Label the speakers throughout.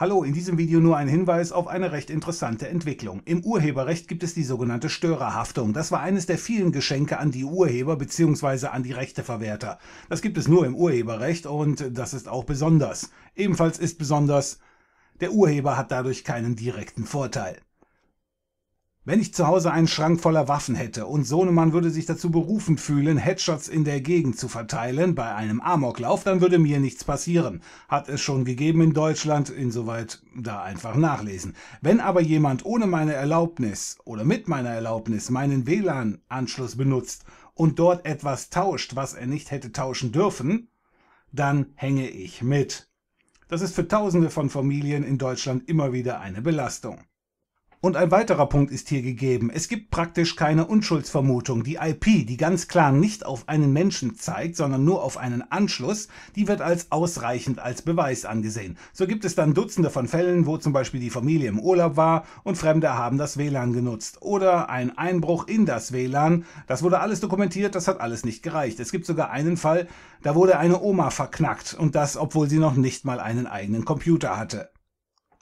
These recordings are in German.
Speaker 1: Hallo, in diesem Video nur ein Hinweis auf eine recht interessante Entwicklung. Im Urheberrecht gibt es die sogenannte Störerhaftung. Das war eines der vielen Geschenke an die Urheber bzw. an die Rechteverwerter. Das gibt es nur im Urheberrecht und das ist auch besonders. Ebenfalls ist besonders, der Urheber hat dadurch keinen direkten Vorteil. Wenn ich zu Hause einen Schrank voller Waffen hätte und Sohnemann würde sich dazu berufen fühlen, Headshots in der Gegend zu verteilen bei einem Amoklauf, dann würde mir nichts passieren. Hat es schon gegeben in Deutschland, insoweit da einfach nachlesen. Wenn aber jemand ohne meine Erlaubnis oder mit meiner Erlaubnis meinen WLAN-Anschluss benutzt und dort etwas tauscht, was er nicht hätte tauschen dürfen, dann hänge ich mit. Das ist für Tausende von Familien in Deutschland immer wieder eine Belastung. Und ein weiterer Punkt ist hier gegeben. Es gibt praktisch keine Unschuldsvermutung. Die IP, die ganz klar nicht auf einen Menschen zeigt, sondern nur auf einen Anschluss, die wird als ausreichend als Beweis angesehen. So gibt es dann Dutzende von Fällen, wo zum Beispiel die Familie im Urlaub war und Fremde haben das WLAN genutzt. Oder ein Einbruch in das WLAN. Das wurde alles dokumentiert, das hat alles nicht gereicht. Es gibt sogar einen Fall, da wurde eine Oma verknackt und das, obwohl sie noch nicht mal einen eigenen Computer hatte.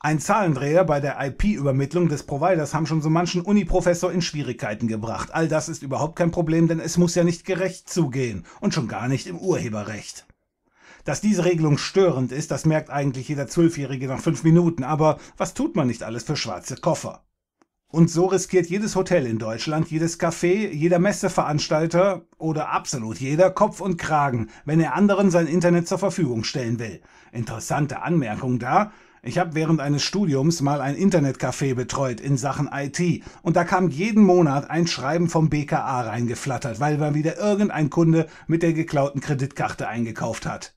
Speaker 1: Ein Zahlendreher bei der IP-Übermittlung des Providers haben schon so manchen Uniprofessor in Schwierigkeiten gebracht. All das ist überhaupt kein Problem, denn es muss ja nicht gerecht zugehen und schon gar nicht im Urheberrecht. Dass diese Regelung störend ist, das merkt eigentlich jeder Zwölfjährige nach fünf Minuten, aber was tut man nicht alles für schwarze Koffer? Und so riskiert jedes Hotel in Deutschland, jedes Café, jeder Messeveranstalter oder absolut jeder Kopf und Kragen, wenn er anderen sein Internet zur Verfügung stellen will. Interessante Anmerkung da, ich habe während eines Studiums mal ein Internetcafé betreut in Sachen IT und da kam jeden Monat ein Schreiben vom BKA reingeflattert, weil man wieder irgendein Kunde mit der geklauten Kreditkarte eingekauft hat.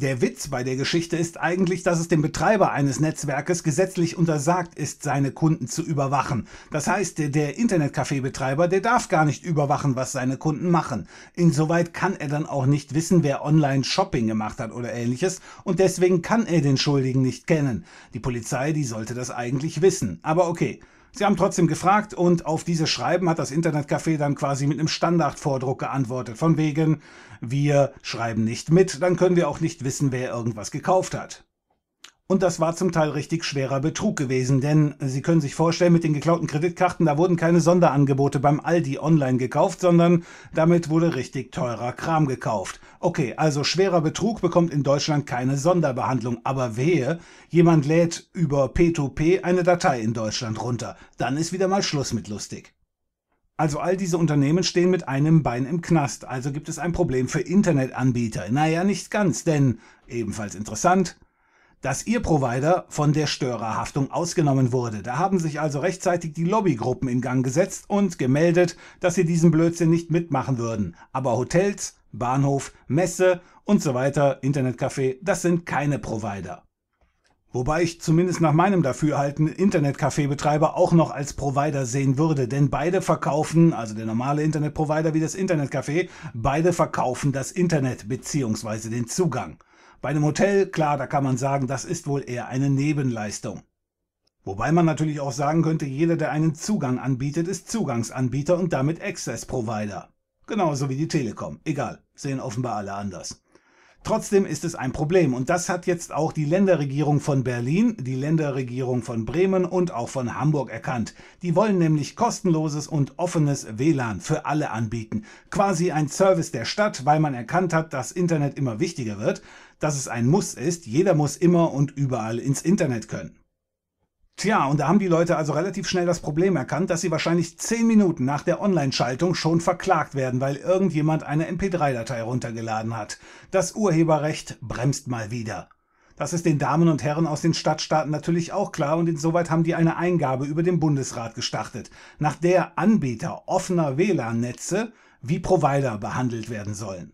Speaker 1: Der Witz bei der Geschichte ist eigentlich, dass es dem Betreiber eines Netzwerkes gesetzlich untersagt ist, seine Kunden zu überwachen. Das heißt, der Internetcafé-Betreiber, der darf gar nicht überwachen, was seine Kunden machen. Insoweit kann er dann auch nicht wissen, wer Online-Shopping gemacht hat oder ähnliches und deswegen kann er den Schuldigen nicht kennen. Die Polizei, die sollte das eigentlich wissen. Aber okay. Sie haben trotzdem gefragt und auf diese Schreiben hat das Internetcafé dann quasi mit einem Standardvordruck geantwortet. Von wegen, wir schreiben nicht mit, dann können wir auch nicht wissen, wer irgendwas gekauft hat. Und das war zum Teil richtig schwerer Betrug gewesen, denn Sie können sich vorstellen, mit den geklauten Kreditkarten, da wurden keine Sonderangebote beim Aldi online gekauft, sondern damit wurde richtig teurer Kram gekauft. Okay, also schwerer Betrug bekommt in Deutschland keine Sonderbehandlung, aber wehe, jemand lädt über P2P eine Datei in Deutschland runter, dann ist wieder mal Schluss mit lustig. Also all diese Unternehmen stehen mit einem Bein im Knast, also gibt es ein Problem für Internetanbieter. Naja, nicht ganz, denn ebenfalls interessant, dass ihr Provider von der Störerhaftung ausgenommen wurde. Da haben sich also rechtzeitig die Lobbygruppen in Gang gesetzt und gemeldet, dass sie diesen Blödsinn nicht mitmachen würden. Aber Hotels, Bahnhof, Messe und so weiter, Internetcafé, das sind keine Provider. Wobei ich zumindest nach meinem Dafürhalten Internetcafé-Betreiber auch noch als Provider sehen würde, denn beide verkaufen, also der normale Internetprovider wie das Internetcafé, beide verkaufen das Internet bzw. den Zugang. Bei einem Hotel, klar, da kann man sagen, das ist wohl eher eine Nebenleistung. Wobei man natürlich auch sagen könnte, jeder, der einen Zugang anbietet, ist Zugangsanbieter und damit Access Provider. Genauso wie die Telekom. Egal, sehen offenbar alle anders. Trotzdem ist es ein Problem und das hat jetzt auch die Länderregierung von Berlin, die Länderregierung von Bremen und auch von Hamburg erkannt. Die wollen nämlich kostenloses und offenes WLAN für alle anbieten. Quasi ein Service der Stadt, weil man erkannt hat, dass Internet immer wichtiger wird, dass es ein Muss ist, jeder muss immer und überall ins Internet können. Tja, und da haben die Leute also relativ schnell das Problem erkannt, dass sie wahrscheinlich zehn Minuten nach der Online-Schaltung schon verklagt werden, weil irgendjemand eine MP3-Datei runtergeladen hat. Das Urheberrecht bremst mal wieder. Das ist den Damen und Herren aus den Stadtstaaten natürlich auch klar und insoweit haben die eine Eingabe über den Bundesrat gestartet, nach der Anbieter offener WLAN-Netze wie Provider behandelt werden sollen.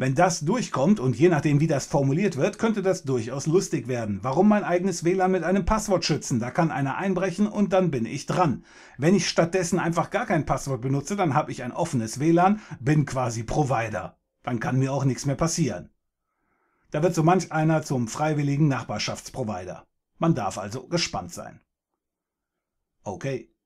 Speaker 1: Wenn das durchkommt und je nachdem, wie das formuliert wird, könnte das durchaus lustig werden. Warum mein eigenes WLAN mit einem Passwort schützen? Da kann einer einbrechen und dann bin ich dran. Wenn ich stattdessen einfach gar kein Passwort benutze, dann habe ich ein offenes WLAN, bin quasi Provider. Dann kann mir auch nichts mehr passieren. Da wird so manch einer zum freiwilligen Nachbarschaftsprovider. Man darf also gespannt sein. Okay.